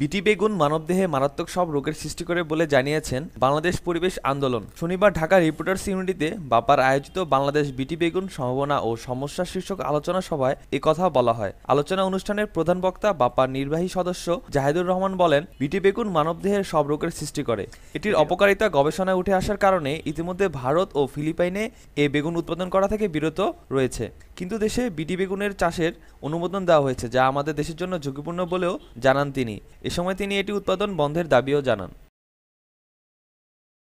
বিটি বেগুন মানবদেহে মারাত্মক সব রোগের সৃষ্টি করে বলে জানিয়েছেন বাংলাদেশ পরিবেশ আন্দোলন শনিবার ঢাকা রিপোর্টার্স ইউনিটিতে বাপার আয়োজিত বাংলাদেশ বিটি বেগুন সম্ভাবনা ও সমস্যা শীর্ষক আলোচনা সভায় কথা বলা হয় আলোচনা অনুষ্ঠানের প্রধান বক্তা বাপার নির্বাহী সদস্য জাহিদুর রহমান বলেন বিটি বেগুন মানবদেহের সব রোগের সৃষ্টি করে এটির অপকারিতা গবেষণায় উঠে আসার কারণে ইতিমধ্যে ভারত ও ফিলিপাইনে এ বেগুন উৎপাদন করা থেকে বিরত রয়েছে কিন্তু দেশে বিটি বেগুনের চাষের অনুমোদন দেওয়া হয়েছে যা আমাদের দেশের জন্য ঝুঁকিপূর্ণ বলেও জানান তিনি এ সময় তিনি এটি উৎপাদন বন্ধের দাবিও জানান